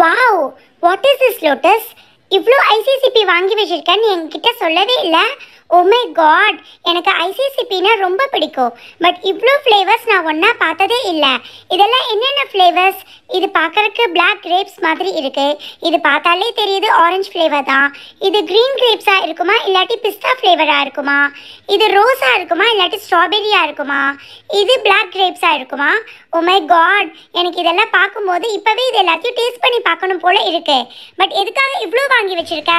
wow what is this Lotus இவ்வளோ ஐசிசிபி வாங்கி வச்சிருக்கேன்னு என்கிட்ட சொல்லவே இல்லை ஒமே oh காட் எனக்கு ஐசிசிபினா ரொம்ப பிடிக்கும் பட் இவ்வளோ ஃப்ளேவர்ஸ் நான் ஒன்றா பார்த்ததே இல்லை இதெல்லாம் என்னென்ன ஃப்ளேவர்ஸ் இது பார்க்குறக்கு பிளாக் கிரேப்ஸ் மாதிரி இருக்குது இது பார்த்தாலே தெரியுது ஆரஞ்சு ஃப்ளேவர் தான் இது க்ரீன் கிரேப்ஸாக இருக்குமா இல்லாட்டி பிஸ்தா ஃப்ளேவராக இருக்குமா இது ரோஸாக இருக்குமா இல்லாட்டி ஸ்ட்ராபெரியாக இருக்குமா இது பிளாக் கிரேப்ஸாக இருக்குமா ஒமே oh காட் எனக்கு இதெல்லாம் பார்க்கும்போது இப்போவே இது எல்லாத்தையும் டேஸ்ட் பண்ணி பார்க்கணும் போல் இருக்குது பட் எதுக்காக இவ்வளோ வாங்கி வச்சுருக்க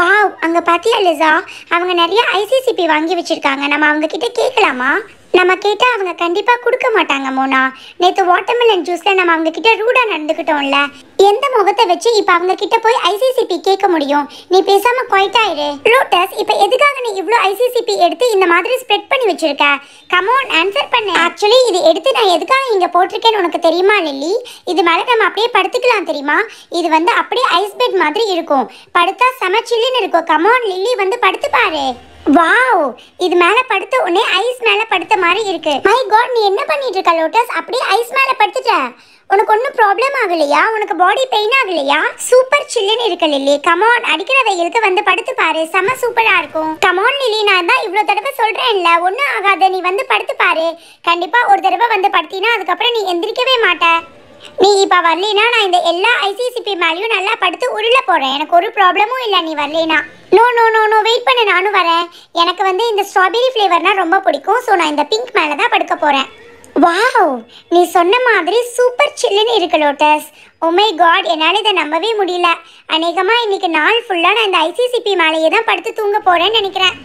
வாவ் அங்கே பார்த்தியா லிசா அவங்க நிறைய கையில் ஐசிசிபி வாங்கி வச்சிருக்காங்க நம்ம அவங்க கிட்ட கேட்கலாமா நம்ம கேட்டால் அவங்க கண்டிப்பாக கொடுக்க மாட்டாங்க மோனா நேற்று வாட்டர்மெலன் ஜூஸில் நம்ம அவங்க கிட்ட ரூடாக நடந்துக்கிட்டோம்ல எந்த முகத்தை வச்சு இப்போ அவங்க கிட்ட போய் ஐசிசிபி கேட்க முடியும் நீ பேசாம குவைட்டாயிரு லோட்டஸ் இப்போ எதுக்காக நீ இவ்வளோ ஐசிசிபி எடுத்து இந்த மாதிரி ஸ்ப்ரெட் பண்ணி வச்சிருக்க கமோன் ஆன்சர் பண்ணு ஆக்சுவலி இது எடுத்து நான் எதுக்காக இங்கே போட்டிருக்கேன்னு உனக்கு தெரியுமா லில்லி இது மேலே நம்ம அப்படியே படுத்துக்கலாம் தெரியுமா இது வந்து அப்படியே ஐஸ் பெட் மாதிரி இருக்கும் படுத்தா செம சில்லுன்னு இருக்கும் கமோன் லில்லி வந்து படுத்து பாரு வாவ் இது மேலே படுத்த உடனே ஐஸ் மேலே படுத்த மாதிரி இருக்கு மை காட் நீ என்ன பண்ணிட்டு இருக்க லோட்டஸ் அப்படியே ஐஸ் மேலே படுத்துட்ட உனக்கு ஒன்றும் ப்ராப்ளம் ஆகலையா உனக்கு பாடி பெயின் ஆகலையா சூப்பர் சில்லுன்னு இருக்கு லில்லி கமான் அடிக்கிற வெயிலுக்கு வந்து படுத்து பாரு செம சூப்பராக இருக்கும் கமான் லில்லி நான் தான் இவ்வளோ தடவை சொல்றேன்ல ஒன்றும் ஆகாத நீ வந்து படுத்து பாரு கண்டிப்பா ஒரு தடவை வந்து படுத்தினா அதுக்கப்புறம் நீ எந்திரிக்கவே மாட்ட நீ இப்போ வரலினா நான் இந்த எல்லா ஐசிசிபி மேலேயும் நல்லா படுத்து உருள போகிறேன் எனக்கு ஒரு ப்ராப்ளமும் இல்லை நீ வரலினா no no no no wait பண்ணு நானும் வரேன் எனக்கு வந்து இந்த ஸ்ட்ராபெரி ஃப்ளேவர்னால் ரொம்ப பிடிக்கும் ஸோ நான் இந்த பிங்க் மேலே தான் படுக்க போகிறேன் வாவ் நீ சொன்ன மாதிரி சூப்பர் சில்லுன்னு இருக்கு லோட்டஸ் ஒமே காட் என்னால் இதை நம்பவே முடியல அநேகமாக இன்னைக்கு நாள் ஃபுல்லாக நான் இந்த ஐசிசிபி மேலேயே தான் படுத்து தூங்க போகிறேன்னு நினைக்கிறேன்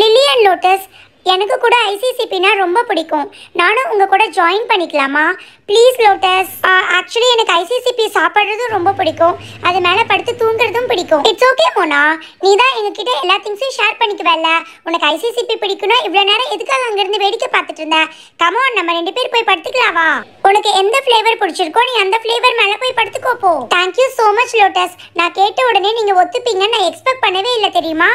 லில்லியன் லோட்டஸ் எனக்கு கூட ஐசிசிபினா ரொம்ப பிடிக்கும் நானும் உங்கள் கூட ஜாயின் பண்ணிக்கலாமா ப்ளீஸ் லோட்டஸ் ஆக்சுவலி எனக்கு ஐசிசிபி சாப்பிட்றதும் ரொம்ப பிடிக்கும் அது மேலே படுத்து தூங்குறதும் பிடிக்கும் இட்ஸ் ஓகே மோனா நீ தான் எங்ககிட்ட எல்லா திங்ஸையும் ஷேர் பண்ணிக்குவல்ல உனக்கு ஐசிசிபி பிடிக்கணும் இவ்வளோ நேரம் எதுக்காக அங்கேருந்து வேடிக்கை பார்த்துட்டு இருந்தேன் கமோன் நம்ம ரெண்டு பேர் போய் படுத்துக்கலாவா உனக்கு எந்த ஃப்ளேவர் பிடிச்சிருக்கோ நீ அந்த ஃப்ளேவர் மேலே போய் படுத்துக்கோப்போ தேங்க்யூ ஸோ மச் லோட்டஸ் நான் கேட்ட உடனே நீங்கள் ஒத்துப்பீங்கன்னு நான் எக்ஸ்பெக்ட் பண்ணவே இல்லை தெரியுமா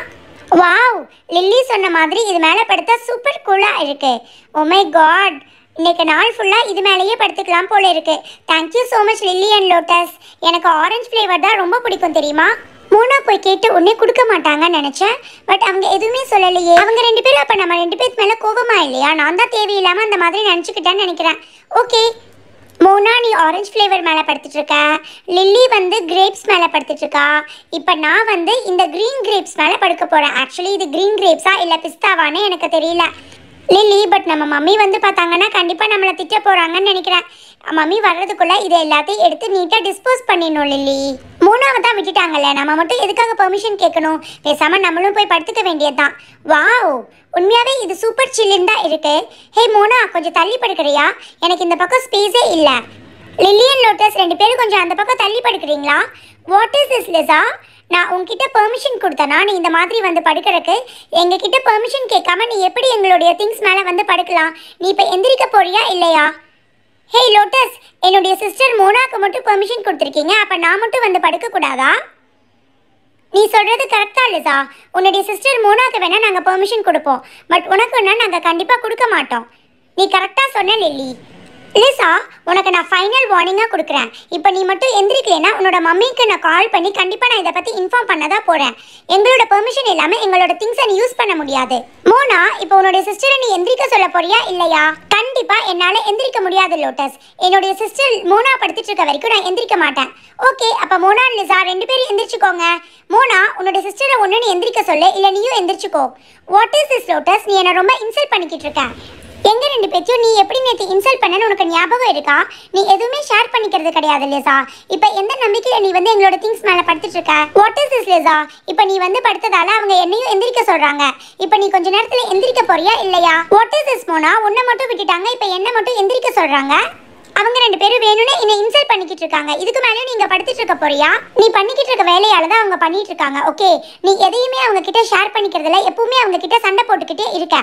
வாவ் லில்லி சொன்ன மாதிரி இது மேலே படுத்தா சூப்பர் கூலாக இருக்கு ஒமை oh காட் இன்னைக்கு நாள் ஃபுல்லாக இது மேலேயே படுத்துக்கலாம் போல இருக்கு thank you so much Lily and Lotus எனக்கு ஆரஞ்சு ஃப்ளேவர் தான் ரொம்ப பிடிக்கும் தெரியுமா மூணா போய் கேட்டு உடனே கொடுக்க மாட்டாங்கன்னு நினச்சேன் பட் அவங்க எதுவுமே சொல்லலையே அவங்க ரெண்டு பேரும் அப்போ நம்ம ரெண்டு பேருக்கு மேலே கோபமா இல்லையா நான் தான் தேவையில்லாமல் அந்த மாதிரி நினச்சிக்கிட்டேன்னு நினைக்கிறேன் ஓகே மோனா நீ ஆரஞ்சு ஃப்ளேவர் மேலே படுத்துட்டு இருக்க லில்லி வந்து கிரேப்ஸ் மேலே படுத்துட்டு இருக்கா இப்போ நான் வந்து இந்த க்ரீன் கிரேப்ஸ் மேலே படுக்க போகிறேன் ஆக்சுவலி இது க்ரீன் கிரேப்ஸா இல்லை பிஸ்தாவான்னு எனக்கு தெரியல லில்லி பட் நம்ம மம்மி வந்து பார்த்தாங்கன்னா கண்டிப்பாக நம்மளை திட்ட போகிறாங்கன்னு நினைக்கிறேன் மம்மி வர்றதுக்குள்ளே இதை எல்லாத்தையும் எடுத்து நீட்டாக டிஸ்போஸ் பண்ணிடணும் லில்லி மூணாவது தான் விட்டுட்டாங்கல்ல நம்ம மட்டும் எதுக்காக பெர்மிஷன் கேட்கணும் பேசாமல் நம்மளும் போய் படுத்துக்க வேண்டியது தான் வாவ் உண்மையாகவே இது சூப்பர் சில்லுன்னு தான் இருக்கு ஹே மோனா கொஞ்சம் தள்ளி படுக்கிறியா எனக்கு இந்த பக்கம் ஸ்பேஸே இல்லை லில்லியன் லோட்டஸ் ரெண்டு பேரும் கொஞ்சம் அந்த பக்கம் தள்ளி படுக்கிறீங்களா வாட் இஸ் இஸ் லெஸா நான் உங்ககிட்ட பெர்மிஷன் கொடுத்தேனா நீ இந்த மாதிரி வந்து படுக்கிறதுக்கு எங்ககிட்ட பெர்மிஷன் கேட்காம நீ எப்படி எங்களுடைய திங்ஸ் மேலே வந்து படுக்கலாம் நீ இப்போ எந்திரிக்க போறியா இல்லையா ஹே லோட்டஸ் என்னுடைய சிஸ்டர் மோனாக்கு மட்டும் பெர்மிஷன் கொடுத்துருக்கீங்க அப்போ நான் மட்டும் வந்து படுக்கக்கூடாதா நீ சொல்கிறது கரெக்டாக லிசா உன்னுடைய சிஸ்டர் மோனாக்கு வேணால் நாங்கள் பெர்மிஷன் கொடுப்போம் பட் உனக்கு நாங்கள் கண்டிப்பாக கொடுக்க மாட்டோம் நீ கரெக்டாக சொன்ன லில்லி லிசா உனக்கு நான் ஃபைனல் வார்னிங்காக கொடுக்குறேன் இப்போ நீ மட்டும் எந்திரிக்கலைன்னா உன்னோட மம்மிக்கு நான் கால் பண்ணி கண்டிப்பாக நான் இதை பற்றி இன்ஃபார்ம் பண்ண தான் போகிறேன் எங்களோட பெர்மிஷன் இல்லாமல் எங்களோட திங்ஸை நீ யூஸ் பண்ண முடியாது மோனா இப்போ உன்னுடைய சிஸ்டரை நீ எந்திரிக்க சொல்ல போறியா இல்லையா கண்டிப்பாக என்னால் எந்திரிக்க முடியாது லோட்டஸ் என்னுடைய சிஸ்டர் மோனா படுத்துட்டு இருக்க வரைக்கும் நான் எந்திரிக்க மாட்டேன் ஓகே அப்போ மோனா லிசா ரெண்டு பேரும் எந்திரிச்சுக்கோங்க மோனா உன்னோட சிஸ்டரை ஒன்று நீ எந்திரிக்க சொல்லு இல்லை நீயும் எந்திரிச்சுக்கோ வாட் இஸ் இஸ் லோட்டஸ் நீ என்னை ரொம்ப இன்சல்ட் பண்ணிக்கிட்டு இருக்கேன் எங்க ரெண்டு பேச்சும் நீ எப்படி நேற்று இன்சல்ட் பண்ணனு உனக்கு ஞாபகம் இருக்கா நீ எதுவுமே ஷேர் பண்ணிக்கிறது கிடையாது லேசா இப்போ எந்த நம்பிக்கையில நீ வந்து எங்களோட திங்ஸ் மேல படுத்துட்டு இருக்க வாட் இஸ் திஸ் லேசா இப்போ நீ வந்து படுத்ததால அவங்க என்னையும் எந்திரிக்க சொல்றாங்க இப்போ நீ கொஞ்ச நேரத்துல எந்திரிக்க போறியா இல்லையா வாட் இஸ் திஸ் மோனா உன்னை மட்டும் விட்டுட்டாங்க இப்போ என்ன மட்டும் எந்திரிக்க சொல்றாங்க அவங்க ரெண்டு பேரும் வேணும்னே என்ன இன்சல்ட் பண்ணிக்கிட்டு இருக்காங்க இதுக்கு மேலே நீங்க படுத்துட்டு இருக்க போறியா நீ பண்ணிக்கிட்டு இருக்க வேலையால தான் அவங்க பண்ணிட்டு இருக்காங்க ஓகே நீ எதையுமே அவங்க கிட்ட ஷேர் பண்ணிக்கிறதுல எப்பவுமே அவங்க கிட்ட சண்டை போட்டுக்கிட்டே இருக்க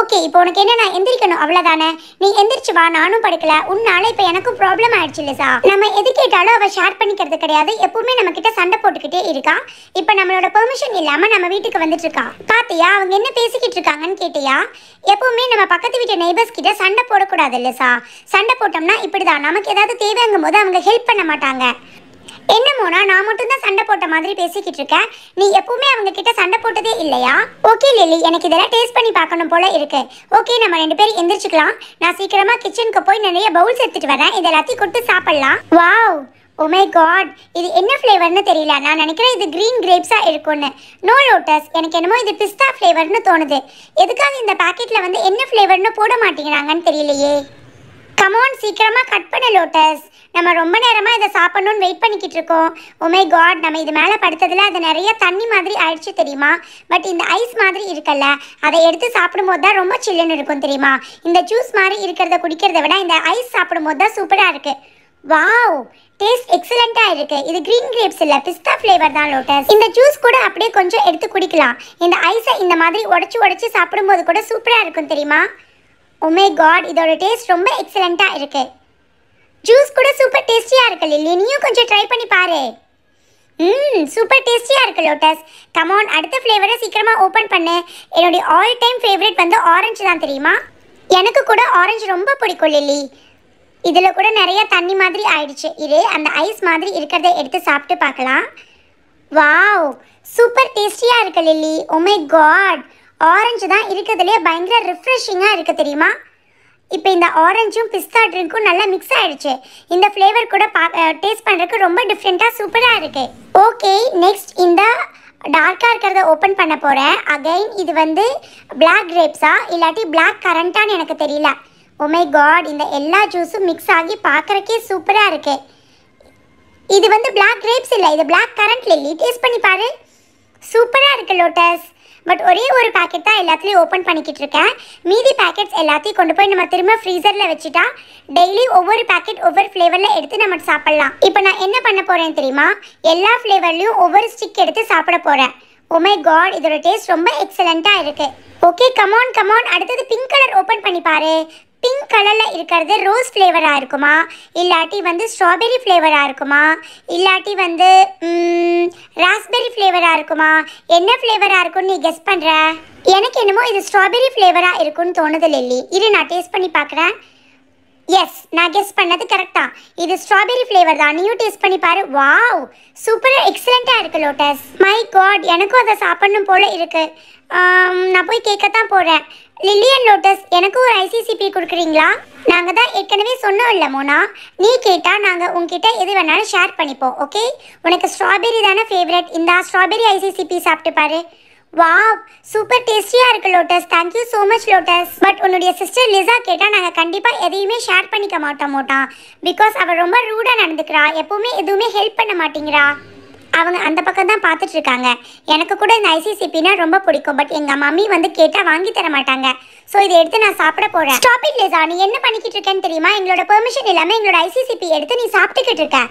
ஓகே இப்போ உனக்கு என்ன நான் எந்திரிக்கணும் அவ்வளவுதானே நீ எந்திரிச்சு வா நானும் படுக்கல உன்னால இப்ப எனக்கும் ப்ராப்ளம் ஆயிடுச்சு இல்லைசா நம்ம எது கேட்டாலும் அவ ஷேர் பண்ணிக்கிறது கிடையாது எப்பவுமே நம்ம கிட்ட சண்டை போட்டுக்கிட்டே இருக்கா இப்ப நம்மளோட பெர்மிஷன் இல்லாம நம்ம வீட்டுக்கு வந்துட்டு இருக்கா பாத்தியா அவங்க என்ன பேசிக்கிட்டு இருக்காங்கன்னு கேட்டியா எப்பவுமே நம்ம பக்கத்து வீட்டு நெய்பர்ஸ் கிட்ட சண்டை போடக்கூடாது சார் சண்டை போட்டோம்னா இப்ப இப்படிதான் நமக்கு ஏதாவது தேவைங்கும் போது அவங்க ஹெல்ப் பண்ண மாட்டாங்க என்னமோனா நான் மட்டும்தான் சண்டை போட்ட மாதிரி பேசிக்கிட்டு இருக்கேன் நீ எப்பவுமே அவங்க கிட்ட சண்டை போட்டதே இல்லையா ஓகே லில்லி எனக்கு இதெல்லாம் டேஸ்ட் பண்ணி பார்க்கணும் போல இருக்கு ஓகே நம்ம ரெண்டு பேரும் எந்திரிச்சுக்கலாம் நான் சீக்கிரமா கிச்சனுக்கு போய் நிறைய பவுல்ஸ் எடுத்துட்டு வரேன் இது எல்லாத்தையும் கொடுத்து சாப்பிடலாம் வாவ் ஒமே காட் இது என்ன ஃப்ளேவர்னு தெரியல நான் நினைக்கிறேன் இது க்ரீன் கிரேப்ஸாக இருக்கும்னு நோ லோட்டஸ் எனக்கு என்னமோ இது பிஸ்தா ஃப்ளேவர்னு தோணுது எதுக்காக இந்த பாக்கெட்டில் வந்து என்ன ஃப்ளேவர்னு போட மாட்டேங்கிறாங்கன்னு தெரியலையே கமோன் சீக்கிரமாக கட் பண்ணு லோட்டஸ் நம்ம ரொம்ப நேரமாக இதை சாப்பிட்ணுன்னு வெயிட் பண்ணிக்கிட்டு இருக்கோம் உமே oh காட் நம்ம இது மேலே படுத்ததில் அது நிறைய தண்ணி மாதிரி ஆயிடுச்சு தெரியுமா பட் இந்த ஐஸ் மாதிரி இருக்கல்ல அதை எடுத்து சாப்பிடும்போது தான் ரொம்ப சில்லுன்னு இருக்கும் தெரியுமா இந்த ஜூஸ் மாதிரி இருக்கிறத குடிக்கிறத விட இந்த ஐஸ் சாப்பிடும்போது தான் சூப்பராக இருக்குது வாவ் டேஸ்ட் எக்ஸலண்ட்டாக இருக்குது இது க்ரீன் கிரேப்ஸ் இல்லை பிஸ்தா ஃப்ளேவர் தான் லோட்டஸ் இந்த ஜூஸ் கூட அப்படியே கொஞ்சம் எடுத்து குடிக்கலாம் இந்த ஐஸை இந்த மாதிரி உடச்சி உடச்சி சாப்பிடும்போது கூட சூப்பராக இருக்கும் தெரியுமா ஒமே oh காட் இதோட டேஸ்ட் ரொம்ப எக்ஸலண்ட்டாக இருக்குது ஜூஸ் கூட சூப்பர் டேஸ்டியாக இருக்கு லில்லி நீயும் கொஞ்சம் ட்ரை பண்ணி பாரு ம் சூப்பர் டேஸ்டியாக இருக்குது லோட்டஸ் கமான் அடுத்த ஃப்ளேவரை சீக்கிரமாக ஓப்பன் பண்ணு என்னுடைய ஆல் டைம் ஃபேவரட் வந்து ஆரஞ்சு தான் தெரியுமா எனக்கு கூட ஆரஞ்சு ரொம்ப பிடிக்கும் லில்லி இதில் கூட நிறைய தண்ணி மாதிரி ஆயிடுச்சு இது அந்த ஐஸ் மாதிரி இருக்கிறத எடுத்து சாப்பிட்டு பார்க்கலாம் வாவ் சூப்பர் டேஸ்டியாக இருக்கு லில்லி ஒமே காட் ஆரஞ்சு தான் இருக்கிறதுலே பயங்கர ரிஃப்ரெஷிங்காக இருக்குது தெரியுமா இப்போ இந்த ஆரஞ்சும் பிஸ்தா ட்ரிங்க்கும் நல்லா மிக்ஸ் ஆகிடுச்சு இந்த ஃப்ளேவர் கூட பா டேஸ்ட் பண்ணுறதுக்கு ரொம்ப டிஃப்ரெண்ட்டாக சூப்பராக இருக்குது ஓகே நெக்ஸ்ட் இந்த டார்க்காக இருக்கிறத ஓப்பன் பண்ண போகிறேன் அகைன் இது வந்து பிளாக் கிரேப்ஸா இல்லாட்டி பிளாக் கரண்ட்டான்னு எனக்கு தெரியல ஒமே oh காட் இந்த எல்லா ஜூஸும் மிக்ஸ் ஆகி பார்க்குறக்கே சூப்பராக இருக்குது இது வந்து பிளாக் கிரேப்ஸ் இல்லை இது பிளாக் கரண்ட் இல்லை டேஸ்ட் பண்ணி பாரு சூப்பராக இருக்குது லோட்டஸ் பட் ஒரே ஒரு பேக்கெட் தான் எல்லாத்துலேயும் ஓப்பன் பண்ணிக்கிட்டு இருக்கேன் மீதி பேக்கெட்ஸ் எல்லாத்தையும் கொண்டு போய் நம்ம திரும்ப ஃப்ரீசரில் வச்சுட்டா டெய்லி ஒவ்வொரு பேக்கெட் ஒவ்வொரு ஃப்ளேவரில் எடுத்து நம்ம சாப்பிட்லாம் இப்போ நான் என்ன பண்ண போகிறேன் தெரியுமா எல்லா ஃப்ளேவர்லேயும் ஒவ்வொரு ஸ்டிக் எடுத்து சாப்பிட போகிறேன் உமே oh காட் இதோட டேஸ்ட் ரொம்ப எக்ஸலண்ட்டாக இருக்குது ஓகே கமான் கமான் அடுத்தது பிங்க் கலர் ஓப்பன் பண்ணி பாரு பிங்க் கலரில் இருக்கிறது ரோஸ் ஃப்ளேவராக இருக்குமா இல்லாட்டி வந்து ஸ்ட்ராபெரி ஃப்ளேவராக இருக்குமா இல்லாட்டி வந்து ராஸ்பெரி ஃப்ளேவராக இருக்குமா என்ன ஃப்ளேவராக இருக்கும்னு நீ கெஸ்ட் பண்ணுற எனக்கு என்னமோ இது ஸ்ட்ராபெரி ஃப்ளேவராக இருக்கும்னு தோணுது லில்லி இரு நான் டேஸ்ட் பண்ணி பார்க்குறேன் எஸ் நான் கெஸ் பண்ணது கரெக்டா இது ஸ்ட்ராபெரி ஃப்ளேவர் தான் நீயும் டேஸ்ட் பண்ணி பாரு வாவ் சூப்பராக எக்ஸலண்ட்டாக இருக்குது லோட்டஸ் மை காட் எனக்கும் அதை சாப்பிடணும் போல் இருக்கு நான் போய் கேட்கத்தான் போகிறேன் லில்லியன் லோட்டஸ் எனக்கும் ஒரு ஐசிசிபி கொடுக்குறீங்களா நாங்கள் தான் ஏற்கனவே சொன்னோம் இல்லை மோனா நீ கேட்டால் நாங்கள் உங்ககிட்ட எது வேணாலும் ஷேர் பண்ணிப்போம் ஓகே உனக்கு ஸ்ட்ராபெரி தானே ஃபேவரட் இந்த ஸ்ட்ராபெரி ஐசிசிபி சாப்பிட்டு பாரு வாவ் சூப்பர் டேஸ்டியா இருக்கு Lotus thank you so much Lotus but உன்னுடைய சிஸ்டர் லிசா கேட்டால் நாங்கள் கண்டிப்பாக எதையுமே ஷேர் பண்ணிக்க மாட்டோம் மோட்டா பிகாஸ் அவள் ரொம்ப ரூடாக நடந்துக்கிறா எப்போவுமே எதுவுமே ஹெல்ப் பண்ண மாட்டேங்கிறா அவங்க அந்த பக்கம் தான் பார்த்துட்டு இருக்காங்க எனக்கு கூட இந்த ஐசிசிபினா ரொம்ப பிடிக்கும் பட் எங்கள் மம்மி வந்து கேட்டால் வாங்கி தர மாட்டாங்க ஸோ இதை எடுத்து நான் சாப்பிட போகிறேன் ஸ்டாப் இட் லிசா நீ என்ன பண்ணிக்கிட்டு இருக்கேன்னு தெரியுமா எங்களோட பெர்மிஷன் இல்லாம எங்களோட ஐசிசிபி எடுத்து நீ சாப்பிட்டுக்கிட்டு இருக்க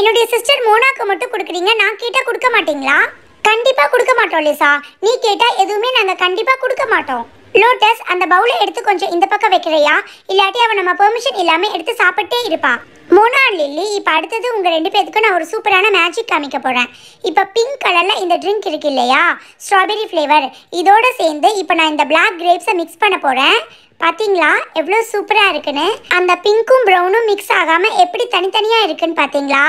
என்னுடைய சிஸ்டர் மோனாக்கு மட்டும் கொடுக்குறீங்க நான் கேட்டால் கொடுக்க மாட்டீங்களா கண்டிப்பாக கொடுக்க மாட்டோம் லிசா நீ கேட்டால் எதுவுமே நாங்கள் கண்டிப்பாக கொடுக்க மாட்டோம் லோட்டஸ் அந்த பவுலை எடுத்து கொஞ்சம் இந்த பக்கம் வைக்கிறையா இல்லாட்டி அவன் நம்ம பெர்மிஷன் இல்லாமல் எடுத்து சாப்பிட்டே இருப்பான் மோனா லில்லி இப்போ அடுத்தது உங்கள் ரெண்டு பேத்துக்கும் நான் ஒரு சூப்பரான மேஜிக் காமிக்க போகிறேன் இப்போ பிங்க் கலரில் இந்த ட்ரிங்க் இருக்கு இல்லையா ஸ்ட்ராபெரி ஃப்ளேவர் இதோடு சேர்ந்து இப்போ நான் இந்த பிளாக் கிரேப்ஸை மிக்ஸ் பண்ண போகிறேன் பார்த்தீங்களா எவ்வளோ சூப்பராக இருக்குன்னு அந்த பிங்க்கும் ப்ரௌனும் மிக்ஸ் ஆகாமல் எப்படி தனித்தனியாக இருக்குன்னு பார்த்தீங்களா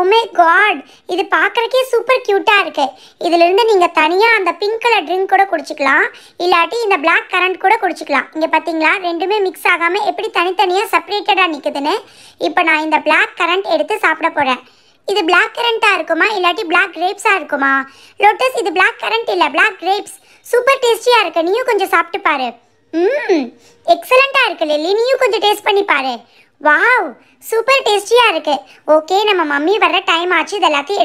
உமே oh காட் இது பார்க்குறக்கே சூப்பர் க்யூட்டாக இருக்குது இதிலிருந்து நீங்கள் தனியாக அந்த பிங்க் கலர் ட்ரிங்க் கூட குடிச்சிக்கலாம் இல்லாட்டி இந்த பிளாக் கரண்ட் கூட குடிச்சிக்கலாம் இங்கே பார்த்தீங்களா ரெண்டுமே மிக்ஸ் ஆகாமல் எப்படி தனித்தனியாக செப்பரேட்டடாக நிற்குதுன்னு இப்போ நான் இந்த பிளாக் கரண்ட் எடுத்து சாப்பிட போகிறேன் இது பிளாக் கரண்ட்டாக இருக்குமா இல்லாட்டி பிளாக் கிரேப்ஸாக இருக்குமா லோட்டஸ் இது பிளாக் கரண்ட் இல்லை பிளாக் கிரேப்ஸ் சூப்பர் டேஸ்டியாக இருக்குது நீயும் கொஞ்சம் சாப்பிட்டு பாரு ம் எக்ஸலண்ட்டாக இருக்கு லெல்லி நீயும் கொஞ்சம் டேஸ்ட் பண்ணி பாரு வாவ் சூப்பர் டேஸ்டியாக இருக்குது ஓகே நம்ம மம்மி வர டைம் ஆச்சு இதெல்லாத்தையும்